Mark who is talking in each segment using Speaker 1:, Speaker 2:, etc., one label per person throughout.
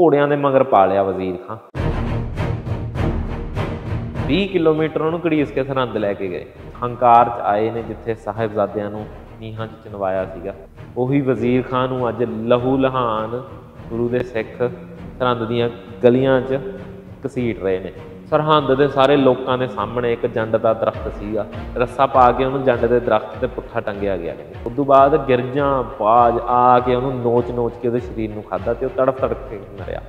Speaker 1: ਘੋੜਿਆਂ ਦੇ ਮਗਰ ਪਾ ਲਿਆ ਵਜ਼ੀਰ ਖਾਨ 20 ਕਿਲੋਮੀਟਰ ਉਹਨੂੰ ਕੜੀਸ ਕੇ ਸਰਹੰਦ ਲੈ ਕੇ ਗਏ ਹੰਕਾਰ 'ਚ ਆਏ ਨੇ ਜਿੱਥੇ ਸਾਹਿਬਜ਼ਾਦਿਆਂ ਨੂੰ ਨੀਹਾਂ 'ਚ ਚਨਵਾਇਆ ਸੀਗਾ ਉਹੀ ਵਜ਼ੀਰ ਖਾਨ ਨੂੰ ਅੱਜ ਲਹੂ ਲਹਾਨ ਗੁਰੂ ਦੇ ਸਿੱਖ ਸਰਹੰਦ ਦੀਆਂ ਗਲੀਆਂ 'ਚ ਕਸੀਟ ਰਹੇ ਨੇ ਸਰਹੰਦ ਦੇ ਸਾਰੇ ਲੋਕਾਂ ਦੇ ਸਾਹਮਣੇ ਇੱਕ ਜੰਡ ਦਾ ਦਰਖਤ ਸੀਗਾ ਰੱਸਾ ਪਾ ਕੇ ਉਹਨੂੰ ਜੰਡ ਦੇ ਦਰਖਤ ਤੇ ਪੁੱਠਾ ਟੰਗਿਆ ਗਿਆ ਉਸ ਤੋਂ ਬਾਅਦ ਗਿਰਜਾਂ ਬਾਜ ਆ ਕੇ ਉਹਨੂੰ ਨੋਚ-ਨੋਚ ਕੇ ਉਹਦੇ ਸਰੀਰ ਨੂੰ ਖਾਦਾ ਤੇ ਉਹ ਤੜਫ ਤੜਫ ਕੇ ਮਰਿਆ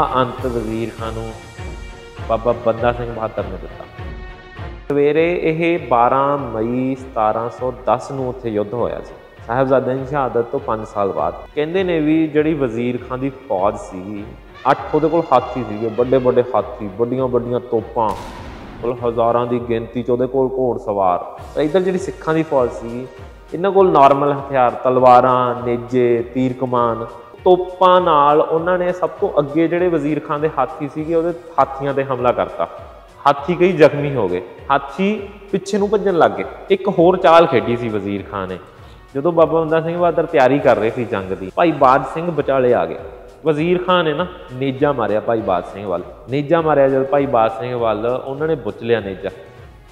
Speaker 1: ਆ ਅੰਤ ਵਜ਼ੀਰ ਖਾਨ ਨੂੰ ਬਾਬਾ ਬੰਦਾ ਸਿੰਘ ਬਹਾਦਰ ਨੇ ਦਿੱਤਾ ਸਵੇਰੇ ਇਹ 12 ਮਈ 1710 ਨੂੰ ਉੱਥੇ ਯੁੱਧ ਹੋਇਆ ਸੀ ਸਾਹਿਬਜ਼ਾਦਿਆਂ ਦੀ ਸ਼ਹਾਦਤ ਤੋਂ 5 ਸਾਲ ਬਾਅਦ ਕਹਿੰਦੇ ਨੇ ਵੀ ਜਿਹੜੀ ਵਜ਼ੀਰ ਖਾਨ ਦੀ ਫੌਜ ਸੀ ਅੱਠ ਉਹਦੇ ਕੋਲ ਹਾਥੀ ਸੀਗੇ ਵੱਡੇ ਵੱਡੇ ਹਾਥੀ ਵੱਡੀਆਂ ਵੱਡੀਆਂ ਤੋਪਾਂ ਕੋਲ ਹਜ਼ਾਰਾਂ ਦੀ ਗਿਣਤੀ ਚ ਉਹਦੇ ਕੋਲ ਘੋੜ ਸਵਾਰ ਤਾਂ ਇਧਰ ਜਿਹੜੀ ਸਿੱਖਾਂ ਦੀ ਫੌਜ ਸੀ ਇਹਨਾਂ ਕੋਲ ਨਾਰਮਲ ਹਥਿਆਰ ਤਲਵਾਰਾਂ ਨੇਜੇ ਤੀਰ ਕਮਾਨ ਤੋਪਾਂ ਨਾਲ ਉਹਨਾਂ ਨੇ ਸਭ ਤੋਂ ਅੱਗੇ ਜਿਹੜੇ ਵਜ਼ੀਰ ਖਾਨ ਦੇ ਹਾਥੀ ਸੀਗੇ ਉਹਦੇ ਹਾਥੀਆਂ ਤੇ ਹਮਲਾ ਕਰਤਾ ਹਾਥੀ ਕਈ ਜ਼ਖਮੀ ਹੋ ਗਏ ਹਾਥੀ ਪਿੱਛੇ ਨੂੰ ਭੱਜਣ ਲੱਗ ਗਏ ਇੱਕ ਹੋਰ ਚਾਲ ਖੇਡੀ ਸੀ ਵਜ਼ੀਰ ਖਾਨ ਨੇ ਜਦੋਂ ਬਾਬਾ ਬੰਦਾ ਸਿੰਘ ਬਹਾਦਰ ਤਿਆਰੀ ਕਰ ਰਹੇ ਸੀ ਜੰਗ ਦੀ ਭਾਈ ਬਾਦ ਸਿੰਘ ਬਚਾਲੇ ਆ ਗਿਆ ਵਜ਼ੀਰ ਖਾਨ ਨੇ ਨਾ ਨੇਜਾ ਮਾਰਿਆ ਭਾਈ ਬਾਦ ਸਿੰਘ ਵੱਲ ਨੇਜਾ ਮਾਰਿਆ ਜਦ ਭਾਈ ਬਾਦ ਸਿੰਘ ਵੱਲ ਉਹਨਾਂ ਨੇ ਬੁੱਚ ਲਿਆ ਨੇਜਾ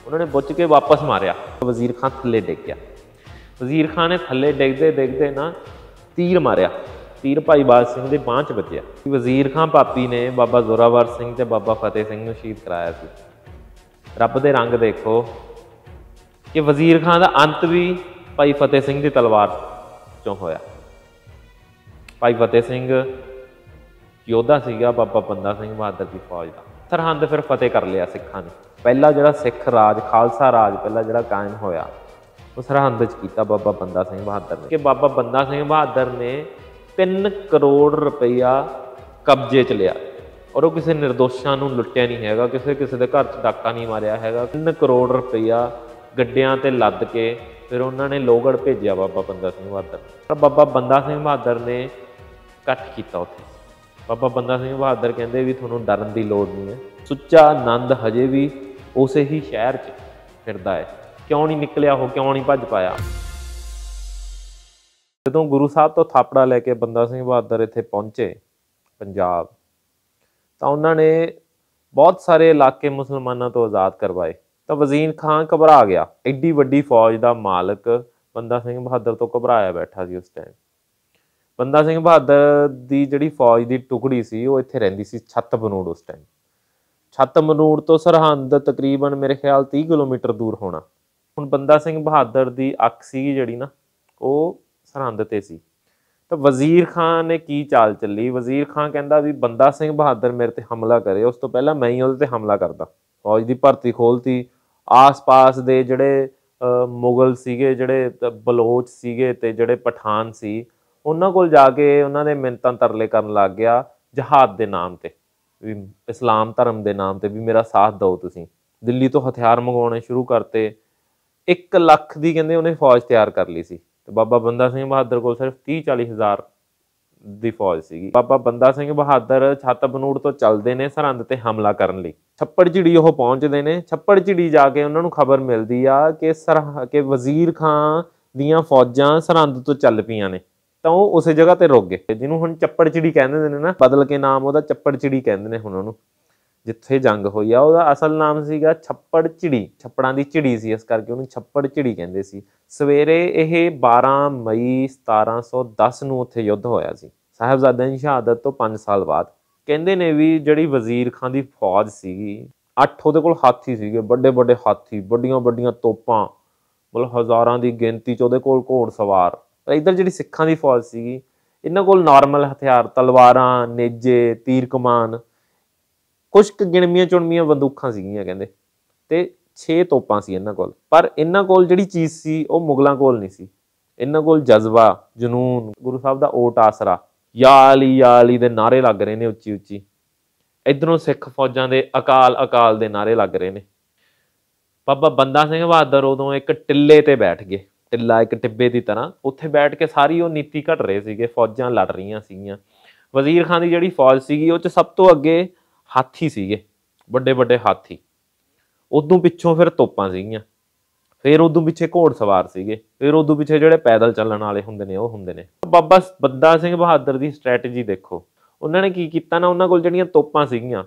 Speaker 1: ਉਹਨਾਂ ਨੇ ਬੁੱਚ ਕੇ ਵਾਪਸ ਮਾਰਿਆ ਵਜ਼ੀਰ ਖਾਨ ਥੱਲੇ ਡਿੱਗ ਗਿਆ ਵਜ਼ੀਰ ਖਾਨ ਨੇ ਥੱਲੇ ਡਿੱਗਦੇ ਡਿੱਗਦੇ ਨਾ ਤੀਰ ਮਾਰਿਆ ਤੀਰ ਭਾਈ ਬਾਦ ਸਿੰਘ ਦੇ ਬਾਹ 'ਚ ਵੱਜਿਆ ਵਜ਼ੀਰ ਖਾਨ ਪਾਪੀ ਨੇ ਬਾਬਾ ਜ਼ੋਰਾਵਰ ਸਿੰਘ ਤੇ ਬਾਬਾ ਫਤਿਹ ਸਿੰਘ ਨੂੰ ਸ਼ਹੀਦ ਕਰਾਇਆ ਸੀ ਰੱਬ ਦੇ ਰੰਗ ਦੇਖੋ ਕਿ ਵਜ਼ੀਰ ਖਾਨ ਦਾ ਅੰਤ ਵੀ ਭਾਈ ਫਤਿਹ ਸਿੰਘ ਦੀ ਤਲਵਾਰ ਚੋਂ ਹੋਇਆ ਭਾਈ ਫਤਿਹ ਸਿੰਘ ਯੋਧਾ ਸੀਗਾ ਬਾਬਾ ਬੰਦਾ ਸਿੰਘ ਬਹਾਦਰ ਦੀ ਫੌਜ ਦਾ ਸਰਹੰਦ ਫਿਰ ਫਤਿਹ ਕਰ ਲਿਆ ਸਿੱਖਾਂ ਨੇ ਪਹਿਲਾ ਜਿਹੜਾ ਸਿੱਖ ਰਾਜ ਖਾਲਸਾ ਰਾਜ ਪਹਿਲਾ ਜਿਹੜਾ ਕਾਇਮ ਹੋਇਆ ਉਹ ਸਰਹੰਦ 'ਚ ਕੀਤਾ ਬਾਬਾ ਬੰਦਾ ਸਿੰਘ ਬਹਾਦਰ ਨੇ ਕਿ ਬਾਬਾ ਬੰਦਾ ਸਿੰਘ ਬਹਾਦਰ ਨੇ 3 ਕਰੋੜ ਰੁਪਈਆ ਕਬਜ਼ੇ 'ਚ ਲਿਆ ਔਰ ਉਹ ਕਿਸੇ નિર્ਦੋਸ਼ਾਂ ਨੂੰ ਲੁੱਟਿਆ ਨਹੀਂ ਹੈਗਾ ਕਿਸੇ ਕਿਸੇ ਦੇ ਘਰ 'ਚ ਡਾਕਾ ਨਹੀਂ ਮਾਰਿਆ ਹੈਗਾ 3 ਕਰੋੜ ਰੁਪਈਆ ਗੱਡਿਆਂ ਤੇ ਲੱਦ ਕੇ ਫਿਰ ਉਹਨਾਂ ਨੇ ਲੋਗੜ ਭੇਜਿਆ ਬਾਬਾ ਬੰਦਾ ਸਿੰਘ ਬਹਾਦਰ ਬਾਬਾ ਬੰਦਾ ਸਿੰਘ ਬਹਾਦਰ ਨੇ ਕੱਟ ਕੀਤਾ ਉੱਥੇ ਬਾਬਾ ਬੰਦਾ ਸਿੰਘ ਬਹਾਦਰ ਕਹਿੰਦੇ ਵੀ ਤੁਹਾਨੂੰ ਡਰਨ ਦੀ ਲੋੜ ਨਹੀਂ ਹੈ ਸੁੱਚਾ ਆਨੰਦ ਹਜੇ ਵੀ ਉਸੇ ਹੀ ਸ਼ਹਿਰ 'ਚ ਫਿਰਦਾ ਹੈ ਕਿਉਂ ਨਹੀਂ ਨਿਕਲਿਆ ਉਹ ਕਿਉਂ ਨਹੀਂ ਭੱਜ ਪਾਇਆ ਜਦੋਂ ਗੁਰੂ ਸਾਹਿਬ ਤੋਂ ਥਾਪੜਾ ਲੈ ਕੇ ਬੰਦਾ ਸਿੰਘ ਬਹਾਦਰ ਇੱਥੇ ਪਹੁੰਚੇ ਪੰਜਾਬ ਤਾਂ ਉਹਨਾਂ ਨੇ ਬਹੁਤ ਸਾਰੇ ਇਲਾਕੇ ਮੁਸਲਮਾਨਾਂ ਤੋਂ ਆਜ਼ਾਦ ਕਰਵਾਏ ਤਾਂ ਵਜ਼ੀਰ ਖਾਨ ਘਬਰਾ ਗਿਆ ਐਡੀ ਵੱਡੀ ਫੌਜ ਦਾ ਮਾਲਕ ਬੰਦਾ ਸਿੰਘ ਬਹਾਦਰ ਤੋਂ ਘਬਰਾਇਆ ਬੈਠਾ ਸੀ ਉਸ ਟਾਈਮ ਬੰਦਾ ਸਿੰਘ ਬਹਾਦਰ ਦੀ ਜਿਹੜੀ ਫੌਜ ਦੀ ਟੁਕੜੀ ਸੀ ਉਹ ਇੱਥੇ ਰਹਿੰਦੀ ਸੀ ਛੱਤ ਬਨੂੜ ਉਸ ਟਾਈਮ ਛੱਤ ਬਨੂੜ ਤੋਂ ਸਰਹੰਦ ਤਕਰੀਬਨ ਮੇਰੇ ਖਿਆਲ 30 ਕਿਲੋਮੀਟਰ ਦੂਰ ਹੋਣਾ ਹੁਣ ਬੰਦਾ ਸਿੰਘ ਬਹਾਦਰ ਦੀ ਅੱਖ ਸੀ ਜਿਹੜੀ ਨਾ ਉਹ ਸਰਹੰਦ ਤੇ ਸੀ ਤਾਂ ਵਜ਼ੀਰ ਖਾਨ ਨੇ ਕੀ ਚਾਲ ਚੱਲੀ ਵਜ਼ੀਰ ਖਾਨ ਕਹਿੰਦਾ ਵੀ ਬੰਦਾ ਸਿੰਘ ਬਹਾਦਰ ਮੇਰੇ ਤੇ ਹਮਲਾ ਕਰੇ ਉਸ ਤੋਂ ਪਹਿਲਾਂ ਮੈਂ ਹੀ ਉਹਦੇ ਤੇ ਹਮਲਾ ਕਰਦਾ ਫੌਜ ਦੀ ਭਰਤੀ ਖੋਲਤੀ ਆਸ-ਪਾਸ ਦੇ ਜਿਹੜੇ ਮੁਗਲ ਸੀਗੇ ਜਿਹੜੇ ਬਲੋਚ ਸੀਗੇ ਤੇ ਜਿਹੜੇ ਪਠਾਨ ਸੀ ਉਹਨਾਂ ਕੋਲ ਜਾ ਕੇ ਉਹਨਾਂ ਦੇ ਮਿੰਤਾਂ ਤਰਲੇ ਕਰਨ ਲੱਗ ਗਿਆ ਜਹਾਦ ਦੇ ਨਾਮ ਤੇ ਵੀ ਇਸਲਾਮ ਧਰਮ ਦੇ ਨਾਮ ਤੇ ਵੀ ਮੇਰਾ ਸਾਥ ਦਿਓ ਤੁਸੀਂ ਦਿੱਲੀ ਤੋਂ ਹਥਿਆਰ ਮੰਗਵਾਉਣੇ ਸ਼ੁਰੂ ਕਰਤੇ 1 ਲੱਖ ਦੀ ਕਹਿੰਦੇ ਉਹਨੇ ਫੌਜ ਤਿਆਰ ਕਰ ਲਈ ਸੀ ਤੇ ਬਾਬਾ ਬੰਦਾ ਸਿੰਘ ਬਹਾਦਰ ਕੋਲ ਸਿਰਫ 30 40 ਹਜ਼ਾਰ ਦੀ ਫੌਜ ਸੀਗੀ ਬਾਬਾ ਬੰਦਾ ਸਿੰਘ ਬਹਾਦਰ ਛੱਤ ਬਨੂੜ ਤੋਂ ਚੱਲਦੇ ਨੇ ਸਰਹੰਦ ਤੇ ਹਮਲਾ ਕਰਨ ਲਈ ਛੱਪੜ ਜਿੜੀ ਉਹ ਪਹੁੰਚਦੇ ਨੇ ਛੱਪੜ ਜਿੜੀ ਜਾ ਕੇ ਉਹਨਾਂ ਨੂੰ ਖਬਰ ਮਿਲਦੀ ਆ ਕਿ ਸਰਹ ਕਿ ਵਜ਼ੀਰ ਖਾਨ ਦੀਆਂ ਫੌਜਾਂ ਸਰਹੰਦ ਤੋਂ ਚੱਲ ਪਈਆਂ ਨੇ ਤਾਂ ਉਹ ਉਸੇ ਜਗ੍ਹਾ ਤੇ ਰੁਕ ਗਏ ਜਿਹਨੂੰ ਹੁਣ ਚੱਪੜ ਚਿੜੀ ਕਹਿੰਦੇ ਨੇ ਨਾ ਬਦਲ ਕੇ ਨਾਮ ਉਹਦਾ ਚੱਪੜ ਚਿੜੀ ਕਹਿੰਦੇ ਨੇ ਹੁਣ ਉਹਨੂੰ ਜਿੱਥੇ ਜੰਗ ਹੋਈ ਆ ਉਹਦਾ ਅਸਲ ਨਾਮ ਸੀਗਾ ਛੱਪੜ ਚਿੜੀ ਛੱਪੜਾਂ ਦੀ ਚਿੜੀ ਸੀ ਇਸ ਕਰਕੇ ਉਹਨੂੰ ਛੱਪੜ ਚਿੜੀ ਕਹਿੰਦੇ ਸੀ ਸਵੇਰੇ ਇਹ 12 ਮਈ 1710 ਨੂੰ ਉੱਥੇ ਯੁੱਧ ਹੋਇਆ ਸੀ ਸਾਹਿਬਜ਼ਾਦਿਆਂ ਦੀ ਸ਼ਹਾਦਤ ਤੋਂ 5 ਸਾਲ ਬਾਅਦ ਕਹਿੰਦੇ ਨੇ ਵੀ ਜਿਹੜੀ ਵਜ਼ੀਰ ਖਾਨ ਦੀ ਫੌਜ ਸੀਗੀ ਅੱਠ ਉਹਦੇ ਕੋਲ ਹਾਥੀ ਸੀਗੇ ਵੱਡੇ ਵੱਡੇ ਹਾਥੀ ਵੱਡੀਆਂ ਵੱਡੀਆਂ ਤੋਪਾਂ ਮਤਲਬ ਹਜ਼ਾਰਾਂ ਦੀ ਗਿਣਤੀ ਚ ਉਹਦੇ ਕੋਲ ਘੋੜ ਸਵਾਰ ਪਰ ਇਧਰ ਜਿਹੜੀ ਸਿੱਖਾਂ ਦੀ ਫੌਜ ਸੀਗੀ ਇਹਨਾਂ ਕੋਲ ਨਾਰਮਲ ਹਥਿਆਰ ਤਲਵਾਰਾਂ ਨੇਜੇ ਤੀਰ ਕਮਾਨ ਕੁਝ ਗਿਣਮੀਆਂ ਚੁਣਮੀਆਂ ਬੰਦੂਕਾਂ ਸੀਗੀਆਂ ਕਹਿੰਦੇ ਤੇ 6 ਤੋਪਾਂ ਸੀ ਇਹਨਾਂ ਕੋਲ ਪਰ ਇਹਨਾਂ ਕੋਲ ਜਿਹੜੀ ਚੀਜ਼ ਸੀ ਉਹ ਮੁਗਲਾਂ ਕੋਲ ਨਹੀਂ ਸੀ ਇਹਨਾਂ ਕੋਲ ਜਜ਼ਬਾ ਜਨੂਨ ਗੁਰੂ ਸਾਹਿਬ ਦਾ ਓਟ ਆਸਰਾ ਯਾ ਅਲੀ ਯਾ ਅਲੀ ਦੇ ਨਾਰੇ ਲੱਗ ਰਹੇ ਨੇ ਉੱਚੀ ਉੱਚੀ ਇਧਰੋਂ ਸਿੱਖ ਫੌਜਾਂ ਦੇ ਅਕਾਲ ਅਕਾਲ ਦੇ ਨਾਰੇ ਲੱਗ ਰਹੇ ਨੇ ਬਾਬਾ ਬੰਦਾ ਸਿੰਘ ਬਹਾਦਰ ਉਦੋਂ ਇੱਕ ਟਿੱਲੇ ਤੇ ਬੈਠ ਗਏ ਟਿੱਲਾ ਇੱਕ ਟਿੱਬੇ ਦੀ ਤਰ੍ਹਾਂ ਉੱਥੇ ਬੈਠ ਕੇ ਸਾਰੀ ਉਹ ਨੀਤੀ ਘੜ ਰਹੇ ਸੀਗੇ ਫੌਜਾਂ ਲੜ ਰਹੀਆਂ ਸੀਗੀਆਂ ਵਜ਼ੀਰ ਖਾਨ ਦੀ ਜਿਹੜੀ ਫੌਜ ਸੀਗੀ ਉਹ ਚ ਸਭ ਤੋਂ ਅੱਗੇ ਹਾਥੀ ਸੀਗੇ ਵੱਡੇ ਵੱਡੇ ਹਾਥੀ ਉਦੋਂ ਪਿੱਛੋਂ ਫਿਰ ਤੋਪਾਂ ਸੀਗੀਆਂ ਫਿਰ ਉਦੋਂ ਪਿੱਛੇ ਘੋੜ ਸਵਾਰ ਸੀਗੇ ਫਿਰ ਉਦੋਂ ਪਿੱਛੇ ਜਿਹੜੇ ਪੈਦਲ ਚੱਲਣ ਵਾਲੇ ਹੁੰਦੇ ਨੇ ਉਹ ਹੁੰਦੇ ਨੇ ਬਾਬਾ ਬੰਦਾ ਸਿੰਘ ਬਹਾਦਰ ਦੀ ਸਟ੍ਰੈਟਜੀ ਦੇਖੋ ਉਹਨਾਂ ਨੇ ਕੀ ਕੀਤਾ ਨਾ ਉਹਨਾਂ ਕੋਲ ਜਿਹੜੀਆਂ ਤੋਪਾਂ ਸੀਗੀਆਂ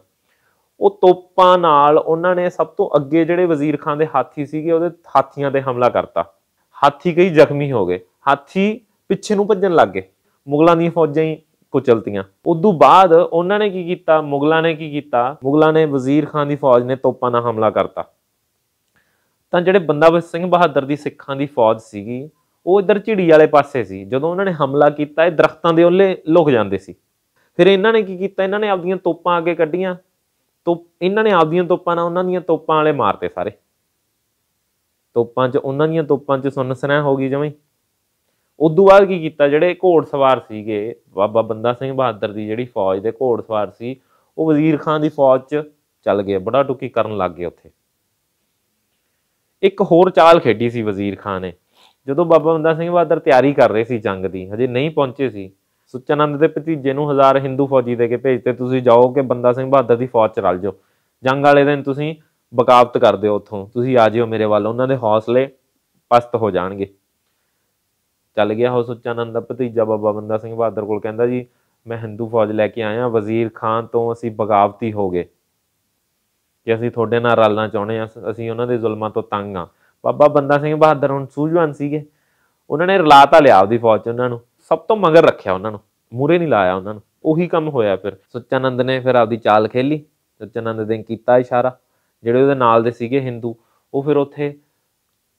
Speaker 1: ਉਹ ਤੋਪਾਂ ਨਾਲ ਉਹਨਾਂ ਨੇ ਸਭ ਤੋਂ ਅੱਗੇ ਜਿਹੜੇ ਵਜ਼ੀਰ ਖਾਨ ਦੇ ਹਾਥੀ ਸੀਗੇ ਉਹਦੇ ਹਾਥੀਆਂ ਤੇ ਹਮਲਾ ਕਰਤਾ ਹਾਥੀ ਕਈ ਜ਼ਖਮੀ ਹੋ ਗਏ ਹਾਥੀ ਪਿੱਛੇ ਨੂੰ ਭੱਜਣ ਲੱਗ ਗਏ ਮੁਗਲਾਂ ਦੀਆਂ ਫੌਜਾਂ ਹੀ ਕੁਚਲਤੀਆਂ ਉਦੋਂ ਬਾਅਦ ਉਹਨਾਂ ਨੇ ਕੀ ਕੀਤਾ ਮੁਗਲਾਂ ਨੇ ਕੀ ਕੀਤਾ ਮੁਗਲਾਂ ਨੇ ਵਜ਼ੀਰ ਖਾਨ ਦੀ ਫੌਜ ਨੇ ਤੋਪਾਂ ਨਾਲ ਹਮਲਾ ਕਰਤਾ ਤਾਂ ਜਿਹੜੇ ਬੰਦਾਬਸ ਸਿੰਘ ਬਹਾਦਰ ਦੀ ਸਿੱਖਾਂ ਦੀ ਫੌਜ ਸੀਗੀ ਉਹ ਇਧਰ ਝਿੜੀ ਵਾਲੇ ਪਾਸੇ ਸੀ ਜਦੋਂ ਉਹਨਾਂ ਨੇ ਹਮਲਾ ਕੀਤਾ ਇਹ ਦਰਖਤਾਂ ਦੇ ਉੱਲੇ ਲੁਕ ਜਾਂਦੇ ਸੀ ਫਿਰ ਇਹਨਾਂ ਨੇ ਕੀ ਕੀਤਾ ਇਹਨਾਂ ਨੇ ਆਪਦੀਆਂ ਤੋਪਾਂ ਅੱਗੇ ਕੱਢੀਆਂ ਤੋਂ ਇਹਨਾਂ ਨੇ ਆਪਦੀਆਂ ਤੋਪਾਂ ਨਾਲ ਉਹਨਾਂ ਦੀਆਂ ਤੋਪਾਂ ਵਾਲੇ ਮਾਰਤੇ ਸਾਰੇ ਤੋਪਾਂ 'ਚ ਉਹਨਾਂ ਦੀਆਂ ਤੋਪਾਂ 'ਚ ਸੁਨਸਨਾ ਹੋ ਗਈ ਜਮਈ ਉਦੋਂ ਬਾਅਦ ਕੀ ਕੀਤਾ ਜਿਹੜੇ ਘੋੜ ਸਵਾਰ ਸੀਗੇ ਬਾਬਾ ਬੰਦਾ ਸਿੰਘ ਬਹਾਦਰ ਦੀ ਜਿਹੜੀ ਫੌਜ ਦੇ ਘੋੜ ਸਵਾਰ ਸੀ ਉਹ ਵਜ਼ੀਰ ਖਾਨ ਦੀ ਫੌਜ 'ਚ ਚੱਲ ਗਏ ਬੜਾ ਟੁਕੀ ਕਰਨ ਲੱਗ ਗਏ ਉੱਥੇ ਇੱਕ ਹੋਰ ਚਾਲ ਖੇਡੀ ਸੀ ਵਜ਼ੀਰ ਖਾਨ ਨੇ ਜਦੋਂ ਬਾਬਾ ਬੰਦਾ ਸਿੰਘ ਬਹਾਦਰ ਤਿਆਰੀ ਕਰ ਰਹੇ ਸੀ ਜੰਗ ਦੀ ਹਜੇ ਨਹੀਂ ਪਹੁੰਚੇ ਸੀ ਸੁਚਨੰਦ ਦੇ ਭਤੀਜੇ ਨੂੰ ਹਜ਼ਾਰ ਹਿੰਦੂ ਫੌਜੀ ਦੇ ਕੇ ਭੇਜਤੇ ਤੁਸੀਂ ਜਾਓ ਕਿ ਬੰਦਾ ਸਿੰਘ ਬਹਾਦਰ ਦੀ ਫੌਜ 'ਚ ਰਲ ਜਾਓ ਜੰਗ ਵਾਲੇ ਦਿਨ ਤੁਸੀਂ ਬਗਾਵਤ ਕਰ ਦਿਓ ਉੱਥੋਂ ਤੁਸੀਂ ਆ ਜਿਓ ਮੇਰੇ ਵੱਲ ਉਹਨਾਂ ਦੇ ਹੌਸਲੇ ਪਸਤ ਹੋ ਜਾਣਗੇ ਚੱਲ ਗਿਆ ਹੋ ਸੁਚਾਨੰਦ ਦਾ ਭਤੀਜਾ ਬਾਬਾ ਬੰਦਾ ਸਿੰਘ ਬਹਾਦਰ ਕੋਲ ਕਹਿੰਦਾ ਜੀ ਮੈਂ ਹਿੰਦੂ ਫੌਜ ਲੈ ਕੇ ਆਇਆ ਵਜ਼ੀਰ ਖਾਨ ਤੋਂ ਅਸੀਂ ਬਗਾਵਤੀ ਹੋ ਗਏ ਕਿ ਅਸੀਂ ਤੁਹਾਡੇ ਨਾਲ ਰਲਣਾ ਚਾਹੁੰਦੇ ਆ ਅਸੀਂ ਉਹਨਾਂ ਦੇ ਜ਼ੁਲਮਾਂ ਤੋਂ ਤੰਗ ਆ ਬਾਬਾ ਬੰਦਾ ਸਿੰਘ ਬਹਾਦਰ ਹੁਣ ਸੂਝਵਾਨ ਸੀਗੇ ਉਹਨਾਂ ਨੇ ਰਲਾਤਾ ਲਿਆ ਆਪਦੀ ਫੌਜ ਚ ਉਹਨਾਂ ਨੂੰ ਸਭ ਤੋਂ ਮਗਰ ਰੱਖਿਆ ਉਹਨਾਂ ਨੂੰ ਮੂਰੇ ਨਹੀਂ ਲਾਇਆ ਉਹਨਾਂ ਨੂੰ ਉਹੀ ਕੰਮ ਹੋਇਆ ਫਿਰ ਸੁਚਾਨੰਦ ਨੇ ਫਿਰ ਆਪਦੀ ਚਾਲ ਖੇਲੀ ਸੁਚਾਨੰਦ ਨੇ ਕੀਤਾ ਇਸ਼ਾਰਾ ਜਿਹੜੇ ਉਹਦੇ ਨਾਲ ਦੇ ਸੀਗੇ ਹਿੰਦੂ ਉਹ ਫਿਰ ਉੱਥੇ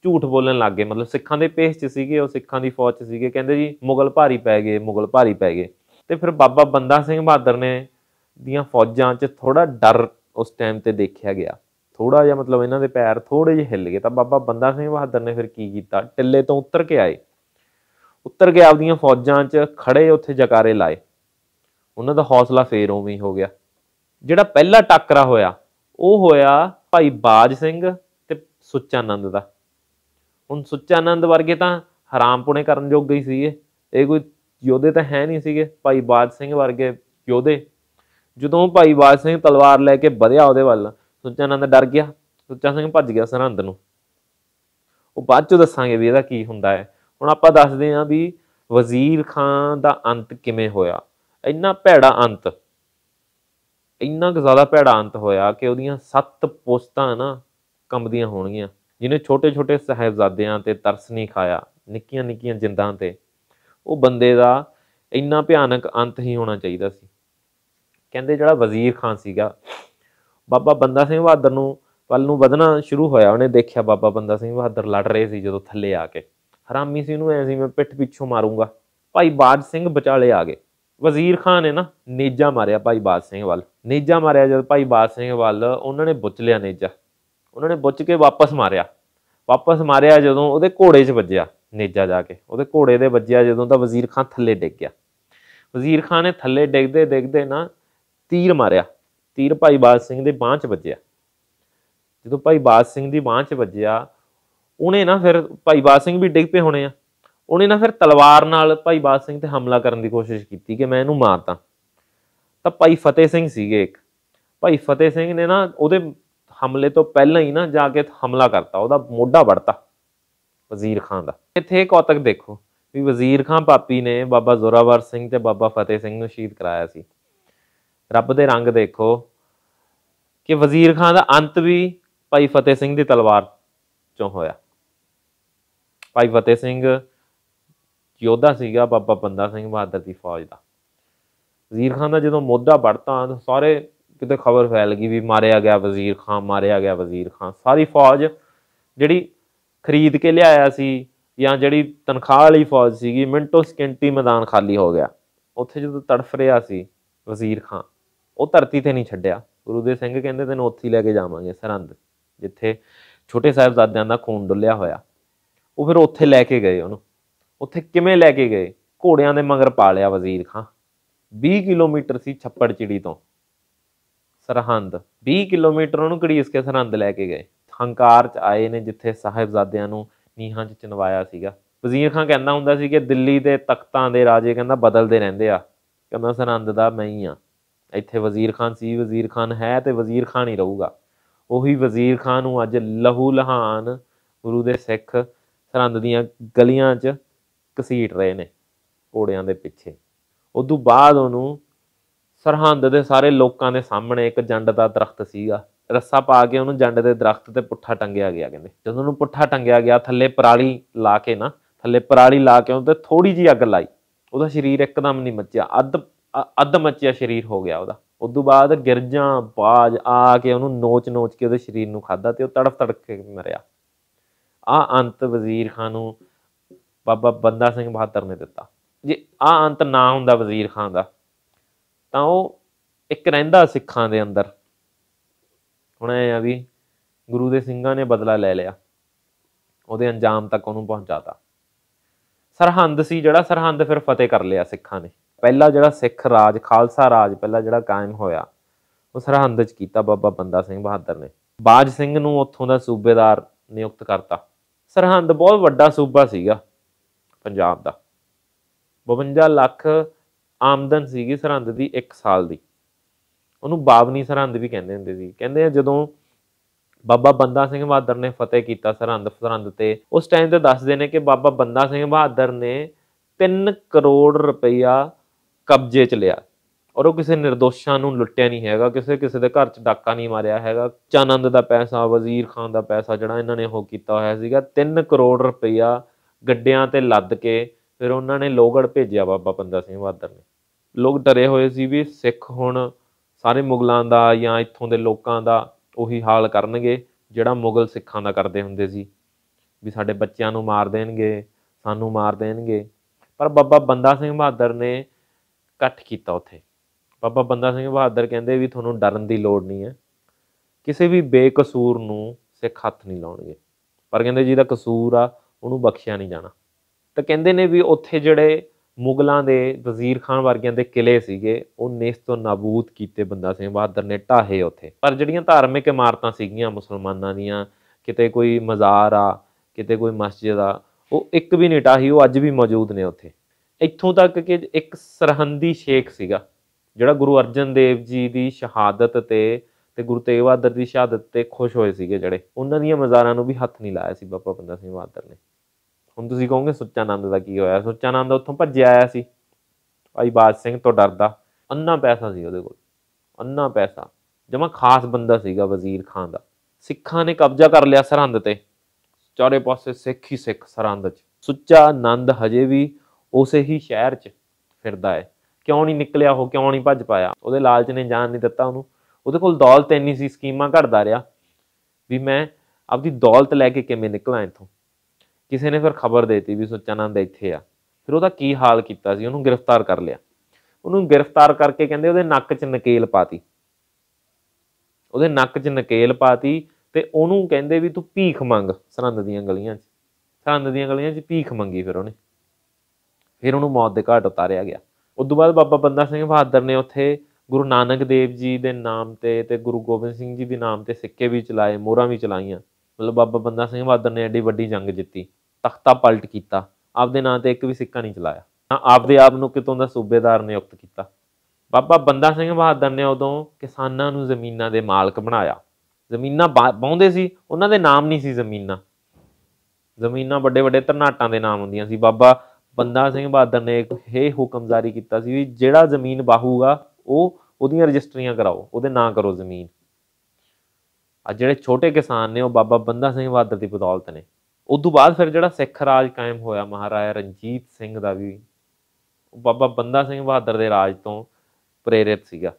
Speaker 1: ਝੂਠ ਬੋਲਣ ਲੱਗ ਗਏ ਮਤਲਬ ਸਿੱਖਾਂ ਦੇ ਪੇਸ਼ 'ਚ ਸੀਗੇ ਉਹ ਸਿੱਖਾਂ ਦੀ ਫੌਜ 'ਚ ਸੀਗੇ ਕਹਿੰਦੇ ਜੀ ਮੁਗਲ ਭਾਰੀ ਪੈ ਗਏ ਮੁਗਲ ਭਾਰੀ ਪੈ ਗਏ ਤੇ ਫਿਰ ਬਾਬਾ ਬੰਦਾ ਸਿੰਘ ਬਹਾਦਰ ਨੇ ਦੀਆਂ ਫੌਜਾਂ 'ਚ ਥੋੜਾ ਡਰ ਉਸ ਟਾਈਮ ਤੇ ਦੇਖਿਆ ਗਿਆ ਥੋੜਾ ਜਿਹਾ ਮਤਲਬ ਇਹਨਾਂ ਦੇ ਪੈਰ ਥੋੜੇ ਜਿਹੇ ਹਿੱਲ ਗਏ ਤਾਂ ਬਾਬਾ ਬੰਦਾ ਸਿੰਘ ਬਹਾਦਰ ਨੇ ਫਿਰ ਕੀ ਕੀਤਾ ਟਿੱਲੇ ਤੋਂ ਉੱਤਰ ਕੇ ਆਏ ਉੱਤਰ ਕੇ ਆਪਦੀਆਂ ਫੌਜਾਂ 'ਚ ਖੜੇ ਉੱਥੇ ਜਕਾਰੇ ਲਾਏ ਉਹਨਾਂ ਦਾ ਹੌਸਲਾ ਫੇਰ ਉਵੇਂ ਹੀ ਹੋ ਗਿਆ ਜਿਹੜਾ ਪਹਿਲਾ ਟੱਕਰਾ ਹੋਇਆ ਉਹ ਹੋਇਆ ਭਾਈ ਬਾਜ ਸਿੰਘ ਤੇ ਆਨੰਦ ਦਾ ਹੁਣ ਆਨੰਦ ਵਰਗੇ ਤਾਂ ਹਰਾਮ ਪੁਣੇ ਕਰਨ ਜੋਗ ਗਈ ਸੀ ਇਹ ਕੋਈ ਯੋਧੇ ਤਾਂ ਹੈ ਨਹੀਂ ਸੀਗੇ ਭਾਈ ਬਾਜ ਸਿੰਘ ਵਰਗੇ ਯੋਧੇ ਜਦੋਂ ਭਾਈ ਬਾਜ ਸਿੰਘ ਤਲਵਾਰ ਲੈ ਕੇ ਵਧਿਆ ਉਹਦੇ ਵੱਲ ਆਨੰਦ ਡਰ ਗਿਆ ਸੁੱਚਾ ਸਿੰਘ ਭੱਜ ਗਿਆ ਸਰਹੰਦ ਨੂੰ ਉਹ ਬਾਅਦ ਚੋਂ ਦੱਸਾਂਗੇ ਵੀ ਇਹਦਾ ਕੀ ਹੁੰਦਾ ਹੈ ਹੁਣ ਆਪਾਂ ਦੱਸਦੇ ਹਾਂ ਵੀ ਵਜ਼ੀਰ ਖਾਨ ਦਾ ਅੰਤ ਕਿਵੇਂ ਹੋਇਆ ਇੰਨਾ ਭੈੜਾ ਅੰਤ ਇੰਨਾ ਕੁ ਜ਼ਿਆਦਾ ਭੈੜਾ ਅੰਤ ਹੋਇਆ ਕਿ ਉਹਦੀਆਂ ਸੱਤ ਪੋਸਤਾਂ ਨਾ ਕੰਬਦੀਆਂ ਹੋਣਗੀਆਂ ਜਿਨੇ ਛੋਟੇ-ਛੋਟੇ ਸਹਿਬਜ਼ਾਦਿਆਂ ਤੇ ਤਰਸ ਨਹੀਂ ਖਾਇਆ ਨਿੱਕੀਆਂ-ਨਿੱਕੀਆਂ ਜਿੰਦਾਂ ਤੇ ਉਹ ਬੰਦੇ ਦਾ ਇੰਨਾ ਭਿਆਨਕ ਅੰਤ ਹੀ ਹੋਣਾ ਚਾਹੀਦਾ ਸੀ ਕਹਿੰਦੇ ਜਿਹੜਾ ਵਜ਼ੀਰ ਖਾਨ ਸੀਗਾ ਬਾਬਾ ਬੰਦਾ ਸਿੰਘ ਬਹਾਦਰ ਨੂੰ ਵੱਲ ਨੂੰ ਵਧਣਾ ਸ਼ੁਰੂ ਹੋਇਆ ਉਹਨੇ ਦੇਖਿਆ ਬਾਬਾ ਬੰਦਾ ਸਿੰਘ ਬਹਾਦਰ ਲੜ ਰਹੇ ਸੀ ਜਦੋਂ ਥੱਲੇ ਆ ਕੇ ਹਰਾਮੀ ਸੀ ਉਹਨੂੰ ਐ ਸੀ ਮੈਂ ਪਿੱਠ ਪਿੱਛੋਂ ਮਾਰੂੰਗਾ ਭਾਈ ਬਾਜ ਸਿੰਘ ਬਚਾਲੇ ਆ ਗਏ ਵਜ਼ੀਰ ਖਾਨ ਨੇ ਨਾ ਨੇਜਾ ਮਾਰਿਆ ਭਾਈ ਬਾਦ ਸਿੰਘ ਵੱਲ ਨੇਜਾ ਮਾਰਿਆ ਜਦ ਭਾਈ ਬਾਦ ਸਿੰਘ ਵੱਲ ਉਹਨਾਂ ਨੇ ਬੁੱਚ ਲਿਆ ਨੇਜਾ ਉਹਨਾਂ ਨੇ ਬੁੱਚ ਕੇ ਵਾਪਸ ਮਾਰਿਆ ਵਾਪਸ ਮਾਰਿਆ ਜਦੋਂ ਉਹਦੇ ਘੋੜੇ 'ਚ ਵੱਜਿਆ ਨੇਜਾ ਜਾ ਕੇ ਉਹਦੇ ਘੋੜੇ ਦੇ ਵੱਜਿਆ ਜਦੋਂ ਤਾਂ ਵਜ਼ੀਰ ਖਾਨ ਥੱਲੇ ਡਿੱਗ ਗਿਆ ਵਜ਼ੀਰ ਖਾਨ ਨੇ ਥੱਲੇ ਡਿੱਗਦੇ ਡਿੱਗਦੇ ਨਾ ਤੀਰ ਮਾਰਿਆ ਤੀਰ ਭਾਈ ਬਾਦ ਸਿੰਘ ਦੇ ਬਾਹ 'ਚ ਵੱਜਿਆ ਜਦੋਂ ਭਾਈ ਬਾਦ ਸਿੰਘ ਦੀ ਬਾਹ 'ਚ ਵੱਜਿਆ ਉਹਨੇ ਨਾ ਫਿਰ ਭਾਈ ਬਾਦ ਸਿੰਘ ਵੀ ਡਿੱਗ ਪਏ ਹੋਣੇ ਆ ਉਹਨੇ ਨਾ ਫਿਰ ਤਲਵਾਰ ਨਾਲ ਭਾਈ ਬਾਦ ਸਿੰਘ ਤੇ ਹਮਲਾ ਕਰਨ ਦੀ ਕੋਸ਼ਿਸ਼ ਕੀਤੀ ਕਿ ਮੈਂ ਇਹਨੂੰ ਮਾਰਦਾ ਤਾਂ ਭਾਈ ਫਤਿਹ ਸਿੰਘ ਸੀਗੇ ਇੱਕ ਭਾਈ ਫਤਿਹ ਸਿੰਘ ਨੇ ਨਾ ਉਹਦੇ ਹਮਲੇ ਤੋਂ ਪਹਿਲਾਂ ਹੀ ਨਾ ਜਾ ਕੇ ਹਮਲਾ ਕਰਤਾ ਉਹਦਾ ਮੋਢਾ ਵੜਤਾ ਵਜ਼ੀਰ ਖਾਨ ਦਾ ਇੱਥੇ ਕੌਤਕ ਦੇਖੋ ਵੀ ਵਜ਼ੀਰ ਖਾਨ ਪਾਪੀ ਨੇ ਬਾਬਾ ਜ਼ੋਰਾਵਰ ਸਿੰਘ ਤੇ ਬਾਬਾ ਫਤਿਹ ਸਿੰਘ ਨੂੰ ਸ਼ਹੀਦ ਕਰਾਇਆ ਸੀ ਰੱਬ ਦੇ ਰੰਗ ਦੇਖੋ ਕਿ ਵਜ਼ੀਰ ਖਾਨ ਦਾ ਅੰਤ ਵੀ ਭਾਈ ਫਤਿਹ ਸਿੰਘ ਦੀ ਤਲਵਾਰ ਚੋਂ ਹੋਇਆ ਭਾਈ ਫਤਿਹ ਸਿੰਘ ਯੋਧਾ ਸੀਗਾ ਬਾਬਾ ਬੰਦਾ ਸਿੰਘ ਬਹਾਦਰ ਦੀ ਫੌਜ ਦਾ ਵਜ਼ੀਰ ਖਾਨ ਦਾ ਜਦੋਂ ਮੋਢਾ ਵੜਤਾ ਸਾਰੇ ਕਿਤੇ ਖਬਰ ਫੈਲ ਗਈ ਵੀ ਮਾਰਿਆ ਗਿਆ ਵਜ਼ੀਰ ਖਾਨ ਮਾਰਿਆ ਗਿਆ ਵਜ਼ੀਰ ਖਾਨ ਸਾਰੀ ਫੌਜ ਜਿਹੜੀ ਖਰੀਦ ਕੇ ਲਿਆਇਆ ਸੀ ਜਾਂ ਜਿਹੜੀ ਤਨਖਾਹ ਵਾਲੀ ਫੌਜ ਸੀਗੀ ਮਿੰਟੋ ਸਕਿੰਟੀ ਮੈਦਾਨ ਖਾਲੀ ਹੋ ਗਿਆ ਉੱਥੇ ਜਦੋਂ ਤੜਫ ਰਿਹਾ ਸੀ ਵਜ਼ੀਰ ਖਾਨ ਉਹ ਧਰਤੀ ਤੇ ਨਹੀਂ ਛੱਡਿਆ ਗੁਰੂ ਦੇ ਸਿੰਘ ਕਹਿੰਦੇ ਤੈਨੂੰ ਉੱਥੇ ਲੈ ਕੇ ਜਾਵਾਂਗੇ ਸਰੰਦ ਜਿੱਥੇ ਛੋਟੇ ਸਾਹਿਬਜ਼ਾਦਿਆਂ ਦਾ ਖੂਨ ਡੁੱਲਿਆ ਹੋਇਆ ਉਹ ਫਿਰ ਉੱਥੇ ਲੈ ਕੇ ਗਏ ਉਹਨੂੰ ਉੱਥੇ ਕਿਵੇਂ ਲੈ ਕੇ ਗਏ ਘੋੜਿਆਂ ਦੇ ਮਗਰ ਪਾ ਲਿਆ ਵਜ਼ੀਰ ਖਾਂ 20 ਕਿਲੋਮੀਟਰ ਸੀ ਛੱਪੜ ਚਿੜੀ ਤੋਂ ਸਰਹੰਦ 20 ਕਿਲੋਮੀਟਰ ਉਹਨੂੰ ਘੜੀਸ ਕੇ ਸਰਹੰਦ ਲੈ ਕੇ ਗਏ ਹੰਕਾਰ ਚ ਆਏ ਨੇ ਜਿੱਥੇ ਸਾਹਿਬਜ਼ਾਦਿਆਂ ਨੂੰ ਨੀਹਾਂ ਚ ਚਨਵਾਇਆ ਸੀਗਾ ਵਜ਼ੀਰ ਖਾਂ ਕਹਿੰਦਾ ਹੁੰਦਾ ਸੀ ਕਿ ਦਿੱਲੀ ਦੇ ਤਖਤਾਂ ਦੇ ਰਾਜੇ ਕਹਿੰਦਾ ਬਦਲਦੇ ਰਹਿੰਦੇ ਆ ਕਹਿੰਦਾ ਸਰਹੰਦ ਦਾ ਮੈਂ ਹੀ ਆ ਇੱਥੇ ਵਜ਼ੀਰ ਖਾਨ ਸੀ ਵਜ਼ੀਰ ਖਾਨ ਹੈ ਤੇ ਵਜ਼ੀਰ ਖਾਨ ਹੀ ਰਹੂਗਾ ਉਹੀ ਵਜ਼ੀਰ ਖਾਨ ਨੂੰ ਅੱਜ ਲਹੂ ਲਹਾਨ ਗੁਰੂ ਦੇ ਸਿੱਖ ਸਰਹੰਦ ਦੀਆਂ ਗਲੀਆਂ 'ਚ ਕਸੀਟ ਰਹੇ ਨੇ ਘੋੜਿਆਂ ਦੇ ਪਿੱਛੇ ਉਦੋਂ ਬਾਅਦ ਉਹਨੂੰ ਸਰਹੰਦ ਦੇ ਸਾਰੇ ਲੋਕਾਂ ਦੇ ਸਾਹਮਣੇ ਇੱਕ ਜੰਡ ਦਾ ਦਰਖਤ ਸੀਗਾ ਰੱਸਾ ਪਾ ਕੇ ਉਹਨੂੰ ਜੰਡ ਦੇ ਦਰਖਤ ਤੇ ਪੁੱਠਾ ਟੰਗਿਆ ਗਿਆ ਕਹਿੰਦੇ ਜਦੋਂ ਉਹਨੂੰ ਪੁੱਠਾ ਟੰਗਿਆ ਗਿਆ ਥੱਲੇ ਪਰਾਲੀ ਲਾ ਕੇ ਨਾ ਥੱਲੇ ਪਰਾਲੀ ਲਾ ਕੇ ਉਹਦੇ ਥੋੜੀ ਜੀ ਅੱਗ ਲਾਈ ਉਹਦਾ ਸਰੀਰ ਇੱਕਦਮ ਨਹੀਂ ਮੱਚਿਆ ਅੱਧ ਅੱਧ ਮੱਚਿਆ ਸਰੀਰ ਹੋ ਗਿਆ ਉਹਦਾ ਉਦੋਂ ਬਾਅਦ ਗਿਰਜਾਂ ਬਾਜ ਆ ਕੇ ਉਹਨੂੰ ਨੋਚ-ਨੋਚ ਕੇ ਉਹਦੇ ਸਰੀਰ ਨੂੰ ਖਾਦਾ ਤੇ ਉਹ ਤੜਫ ਤੜਕ ਕੇ ਮਰਿਆ ਆ ਅੰਤ ਵਜ਼ੀਰ ਖਾਨ ਨੂੰ ਬਾਬਾ ਬੰਦਾ ਸਿੰਘ ਬਹਾਦਰ ਨੇ ਦਿੱਤਾ ਜੇ ਆ ਅੰਤ ਨਾ ਹੁੰਦਾ ਵਜ਼ੀਰ ਖਾਨ ਦਾ ਤਾਂ ਉਹ ਇੱਕ ਰਹਿੰਦਾ ਸਿੱਖਾਂ ਦੇ ਅੰਦਰ ਹੁਣ ਐ ਆ ਵੀ ਗੁਰੂ ਦੇ ਸਿੰਘਾਂ ਨੇ ਬਦਲਾ ਲੈ ਲਿਆ ਉਹਦੇ ਅੰਜਾਮ ਤੱਕ ਉਹਨੂੰ ਪਹੁੰਚਾਤਾ ਸਰਹੰਦ ਸੀ ਜਿਹੜਾ ਸਰਹੰਦ ਫਿਰ ਫਤਿਹ ਕਰ ਲਿਆ ਸਿੱਖਾਂ ਨੇ ਪਹਿਲਾ ਜਿਹੜਾ ਸਿੱਖ ਰਾਜ ਖਾਲਸਾ ਰਾਜ ਪਹਿਲਾ ਜਿਹੜਾ ਕਾਇਮ ਹੋਇਆ ਉਹ ਸਰਹੰਦ 'ਚ ਕੀਤਾ ਬਾਬਾ ਬੰਦਾ ਸਿੰਘ ਬਹਾਦਰ ਨੇ ਬਾਜ ਸਿੰਘ ਨੂੰ ਉੱਥੋਂ ਦਾ ਸੂਬੇਦਾਰ ਨਿਯੁਕਤ ਕਰਤਾ ਸਰਹੰਦ ਬਹੁਤ ਵੱਡਾ ਸੂਬਾ ਸੀਗਾ ਪੰਜਾਬ ਦਾ 52 ਲੱਖ ਆਮਦਨ ਸੀਗੀ ਸਰਹੰਦ ਦੀ 1 ਸਾਲ ਦੀ ਉਹਨੂੰ ਬਾਬਨੀ ਸਰਹੰਦ ਵੀ ਕਹਿੰਦੇ ਹੁੰਦੇ ਸੀ ਕਹਿੰਦੇ ਆ ਜਦੋਂ ਬਾਬਾ ਬੰਦਾ ਸਿੰਘ ਬਹਾਦਰ ਨੇ ਫਤਿਹ ਕੀਤਾ ਸਰਹੰਦ ਸਰਹੰਦ ਤੇ ਉਸ ਟਾਈਮ ਤੇ ਦੱਸਦੇ ਨੇ ਕਿ ਬਾਬਾ ਬੰਦਾ ਸਿੰਘ ਬਹਾਦਰ ਨੇ 3 ਕਰੋੜ ਰੁਪਇਆ ਕਬਜ਼ੇ 'ਚ ਲਿਆ ਔਰ ਉਹ ਕਿਸੇ નિર્ਦੋਸ਼ਾਂ ਨੂੰ ਲੁੱਟਿਆ ਨਹੀਂ ਹੈਗਾ ਕਿਸੇ ਕਿਸੇ ਦੇ ਘਰ 'ਚ ਡਾਕਾ ਨਹੀਂ ਮਾਰਿਆ ਹੈਗਾ ਚਾਨੰਦ ਦਾ ਪੈਸਾ ਵਜ਼ੀਰ ਖਾਨ ਦਾ ਪੈਸਾ ਜਿਹੜਾ ਇਹਨਾਂ ਨੇ ਉਹ ਕੀਤਾ ਹੋਇਆ ਸੀਗਾ 3 ਕਰੋੜ ਰੁਪਇਆ ਗੱਡਿਆਂ ਤੇ ਲੱਦ ਕੇ ਫਿਰ ਉਹਨਾਂ ਨੇ ਲੋਗੜ ਭੇਜਿਆ ਬਾਬਾ ਬੰਦਾ ਸਿੰਘ ਬਹਾਦਰ ਨੇ ਲੋਕ ਡਰੇ ਹੋਏ ਸੀ ਵੀ ਸਿੱਖ ਹੁਣ ਸਾਰੇ ਮੁਗਲਾਂ ਦਾ ਜਾਂ ਇੱਥੋਂ ਦੇ ਲੋਕਾਂ ਦਾ ਉਹੀ ਹਾਲ ਕਰਨਗੇ ਜਿਹੜਾ ਮੁਗਲ ਸਿੱਖਾਂ ਦਾ ਕਰਦੇ ਹੁੰਦੇ ਸੀ ਵੀ ਸਾਡੇ ਬੱਚਿਆਂ ਨੂੰ ਮਾਰ ਦੇਣਗੇ ਸਾਨੂੰ ਮਾਰ ਦੇਣਗੇ ਪਰ ਬਾਬਾ ਬੰਦਾ ਸਿੰਘ ਬਹਾਦਰ ਨੇ ਇਕੱਠ ਕੀਤਾ ਉੱਥੇ ਬਾਬਾ ਬੰਦਾ ਸਿੰਘ ਬਹਾਦਰ ਕਹਿੰਦੇ ਵੀ ਤੁਹਾਨੂੰ ਡਰਨ ਦੀ ਲੋੜ ਨਹੀਂ ਹੈ ਕਿਸੇ ਵੀ ਬੇਕਸੂਰ ਨੂੰ ਸਿੱਖ ਹੱਥ ਨਹੀਂ ਲਾਉਣਗੇ ਪਰ ਕਹਿੰਦੇ ਜਿਹਦਾ ਕਸੂਰ ਆ ਉਹਨੂੰ ਬਖਸ਼ਿਆ ਨਹੀਂ ਜਾਣਾ ਤਾਂ ਕਹਿੰਦੇ ਨੇ ਵੀ ਉੱਥੇ ਜਿਹੜੇ ਮੁਗਲਾਂ ਦੇ ਵਜ਼ੀਰ ਖਾਨ ਵਰਗਿਆਂ ਦੇ ਕਿਲੇ ਸੀਗੇ ਉਹ ਨੇਸ ਤੋਂ ਨਾਬੂਦ ਕੀਤੇ ਬੰਦਾ ਸਿੰਘ ਬਹਾਦਰ ਨੇ ਢਾਹੇ ਉੱਥੇ ਪਰ ਜਿਹੜੀਆਂ ਧਾਰਮਿਕ ਇਮਾਰਤਾਂ ਸੀਗੀਆਂ ਮੁਸਲਮਾਨਾਂ ਦੀਆਂ ਕਿਤੇ ਕੋਈ ਮਜ਼ਾਰ ਆ ਕਿਤੇ ਕੋਈ ਮਸਜਿਦ ਆ ਉਹ ਇੱਕ ਵੀ ਨਹੀਂ ਢਾਹੀ ਉਹ ਅੱਜ ਵੀ ਮੌਜੂਦ ਨੇ ਉੱਥੇ ਇੱਥੋਂ ਤੱਕ ਕਿ ਇੱਕ ਸਰਹੰਦੀ ਸ਼ੇਖ ਸੀਗਾ ਜਿਹੜਾ ਗੁਰੂ ਅਰਜਨ ਦੇਵ ਜੀ ਦੀ ਸ਼ਹਾਦਤ ਤੇ ਤੇ ਗੁਰੂ ਤੇਗ ਬਹਾਦਰ ਦੀ ਸ਼ਹਾਦਤ ਤੇ ਖੁਸ਼ ਹੋਏ ਸੀਗੇ ਜਿਹੜੇ ਉਹਨਾਂ ਦੀਆਂ ਮਜ਼ਾਰਾਂ ਨੂੰ ਵੀ ਹੱਥ ਨਹੀਂ ਲਾਇਆ ਸੀ ਬਾਬਾ ਬੰਦਾ ਸਿੰਘ ਬਹਾਦਰ ਨੇ ਹੁਣ ਤੁਸੀਂ ਕਹੋਗੇ ਸੁੱਚਾ ਆਨੰਦ ਦਾ ਕੀ ਹੋਇਆ ਸੁੱਚਾ ਆਨੰਦ ਉੱਥੋਂ ਭੱਜਿਆ ਆਇਆ ਸੀ ਭਾਈ ਬਾਜ ਸਿੰਘ ਤੋਂ ਡਰਦਾ ਅੰਨਾ ਪੈਸਾ ਸੀ ਉਹਦੇ ਕੋਲ ਅੰਨਾ ਪੈਸਾ ਜਮਾ ਖਾਸ ਬੰਦਾ ਸੀਗਾ ਵਜ਼ੀਰ ਖਾਨ ਦਾ ਸਿੱਖਾਂ ਨੇ ਕਬਜ਼ਾ ਕਰ ਲਿਆ ਸਰਹੰਦ ਤੇ ਚਾਰੇ ਪਾਸੇ ਸਿੱਖ ਹੀ ਸਿੱਖ ਸਰਹੰਦ 'ਚ ਸੁੱਚਾ ਆਨੰਦ ਹਜੇ ਵੀ ਉਸੇ ਹੀ ਸ਼ਹਿਰ 'ਚ ਫਿਰਦਾ ਹੈ ਕਿਉਂ ਨਹੀਂ ਨਿਕਲਿਆ ਉਹ ਕਿਉਂ ਨਹੀਂ ਭੱਜ ਪਾਇਆ ਉਹਦੇ ਲਾਲਚ ਨੇ ਜਾਨ ਨਹੀਂ ਦਿੱਤਾ ਉਹਨੂੰ ਉਹਦੇ ਕੋਲ ਦੌਲਤ ਇੰਨੀ ਸੀ ਸਕੀਮਾਂ ਘੜਦਾ ਰਿਹਾ ਵੀ ਮੈਂ ਆਪਦੀ ਦੌਲਤ ਲੈ ਕੇ ਕਿਵੇਂ ਨਿਕਲਾਂ ਇੱਥੋਂ ਕਿਸੇ ਨੇ ਫਿਰ ਖਬਰ ਦੇਤੀ ਵੀ ਸੁੱਚਾਨੰਦ ਇੱਥੇ ਆ ਫਿਰ ਉਹਦਾ ਕੀ ਹਾਲ ਕੀਤਾ ਸੀ ਉਹਨੂੰ ਗ੍ਰਿਫਤਾਰ ਕਰ ਲਿਆ ਉਹਨੂੰ ਗ੍ਰਿਫਤਾਰ ਕਰਕੇ ਕਹਿੰਦੇ ਉਹਦੇ ਨੱਕ 'ਚ ਨਕੇਲ ਪਾਤੀ ਉਹਦੇ ਨੱਕ 'ਚ ਨਕੇਲ ਪਾਤੀ ਤੇ ਉਹਨੂੰ ਕਹਿੰਦੇ ਵੀ ਤੂੰ ਭੀਖ ਮੰਗ ਸਰੰਦ ਦੀਆਂ ਗਲੀਆਂ 'ਚ ਸਰੰਦ ਦੀਆਂ ਗਲੀਆਂ 'ਚ ਭੀਖ ਮੰਗੀ ਫਿਰ ਉਹਨੇ ਫਿਰ ਉਹਨੂੰ ਮੌਤ ਦੇ ਘਾਟ ਉਤਾਰਿਆ ਗਿਆ ਉਸ ਤੋਂ ਬਾਅਦ ਬਾਬਾ ਬੰਦਾ ਸਿੰਘ ਬਹਾਦਰ ਨੇ ਉੱਥੇ ਗੁਰੂ ਨਾਨਕ ਦੇਵ ਜੀ ਦੇ ਨਾਮ ਤੇ ਤੇ ਗੁਰੂ ਗੋਬਿੰਦ ਸਿੰਘ ਜੀ ਦੇ ਨਾਮ ਤੇ ਸਿੱਕੇ ਵੀ ਚਲਾਏ ਮੋਹਰਾਂ ਵੀ ਚਲਾਈਆਂ ਮਤਲਬ ਬਾਬਾ ਬੰਦਾ ਸਿੰਘ ਬਹਾਦਰ ਨੇ ਐਡੀ ਵੱਡੀ ਜੰਗ ਜਿੱਤੀ ਤਖਤਾ ਪਲਟ ਕੀਤਾ ਆਪਦੇ ਨਾਂ ਤੇ ਇੱਕ ਵੀ ਸਿੱਕਾ ਨਹੀਂ ਚਲਾਇਆ ਨਾ ਆਪਦੇ ਆਪ ਨੂੰ ਕਿਤੋਂ ਦਾ ਸੂਬੇਦਾਰ ਨਿਯੁਕਤ ਕੀਤਾ ਬਾਬਾ ਬੰਦਾ ਸਿੰਘ ਬਹਾਦਰ ਨੇ ਉਦੋਂ ਕਿਸਾਨਾਂ ਨੂੰ ਜ਼ਮੀਨਾਂ ਦੇ ਮਾਲਕ ਬਣਾਇਆ ਜ਼ਮੀਨਾਂ ਬਾਉਂਦੇ ਸੀ ਉਹਨਾਂ ਦੇ ਨਾਮ ਨਹੀਂ ਸੀ ਜ਼ਮੀਨਾਂ ਜ਼ਮੀਨਾਂ ਵੱਡੇ ਵੱਡੇ ਧਰਨਾਟਾਂ ਦੇ ਨਾਮ ਹੁੰਦੀਆਂ ਸੀ ਬਾਬਾ ਬੰਦਾ ਸਿੰਘ ਬਹਾਦਰ ਨੇ ਇਹ ਹੁਕਮ ਜਾਰੀ ਕੀਤਾ ਸੀ ਵੀ ਜਿਹੜਾ ਜ਼ਮੀਨ ਬਾਹੂਗਾ ਉਹ ਉਹਦੀਆਂ ਰਜਿਸਟਰੀਆਂ ਕਰਾਓ ਉਹਦੇ ਨਾਂ ਕਰੋ ਜ਼ਮੀਨ ਆ ਜਿਹੜੇ ਛੋਟੇ ਕਿਸਾਨ ਨੇ ਉਹ ਬਾਬਾ ਬੰਦਾ ਸਿੰਘ ਬਹਾਦਰ ਦੀ ਬਦੌਲਤ ਨੇ ਉਸ ਤੋਂ ਬਾਅਦ ਫਿਰ ਜਿਹੜਾ ਸਿੱਖ ਰਾਜ ਕਾਇਮ ਹੋਇਆ ਮਹਾਰਾਜਾ ਰਣਜੀਤ ਸਿੰਘ ਦਾ ਵੀ ਬਾਬਾ ਬੰਦਾ ਸਿੰਘ ਬਹਾਦਰ ਦੇ ਰਾਜ ਤੋਂ ਪ੍ਰੇਰਿਤ ਸੀਗਾ